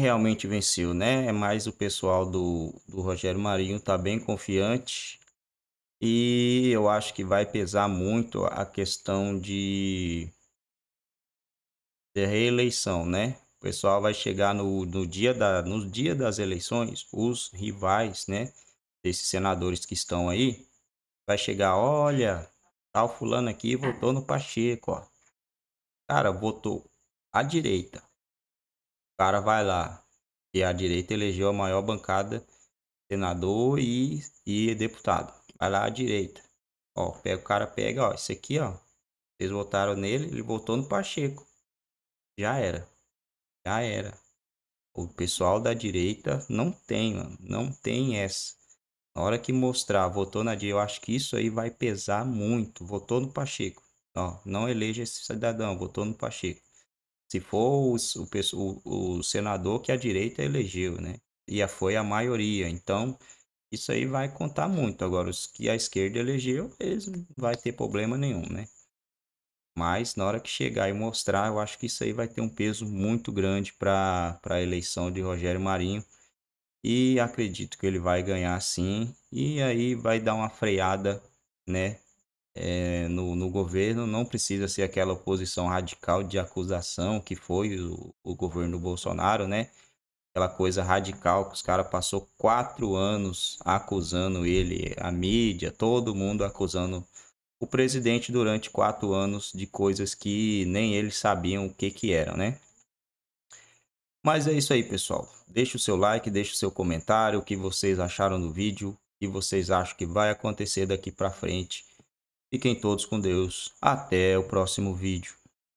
realmente venceu, né? É mais o pessoal do, do Rogério Marinho tá bem confiante e eu acho que vai pesar muito a questão de, de reeleição, né? O pessoal vai chegar no, no, dia da, no dia das eleições, os rivais, né? Desses senadores que estão aí, vai chegar, olha, o fulano aqui votou no Pacheco, ó. Cara, votou à direita, cara vai lá. E a direita elegeu a maior bancada, senador e, e deputado. Vai lá à direita. Ó, pega, o cara pega, ó, isso aqui, ó. Vocês votaram nele, ele votou no Pacheco. Já era. Já era. O pessoal da direita não tem, mano. Não tem essa. Na hora que mostrar, votou na direita, eu acho que isso aí vai pesar muito. Votou no Pacheco. Ó, não eleja esse cidadão, votou no Pacheco se for os, o, o, senador que a direita elegeu, né? E foi a maioria. Então, isso aí vai contar muito. Agora, os que a esquerda elegeu, eles não vai ter problema nenhum, né? Mas na hora que chegar e mostrar, eu acho que isso aí vai ter um peso muito grande para a eleição de Rogério Marinho. E acredito que ele vai ganhar sim. E aí vai dar uma freada, né? é, no, no, governo não precisa ser aquela oposição radical de acusação que foi o, o governo Bolsonaro, né? Aquela coisa radical que os caras passou quatro anos acusando ele, a mídia, todo mundo acusando o presidente durante quatro anos de coisas que nem eles sabiam o que que eram, né? Mas é isso aí, pessoal. Deixa o seu like, deixa o seu comentário, o que vocês acharam do vídeo, o que vocês acham que vai acontecer daqui para frente Fiquem todos com Deus. Até o próximo vídeo.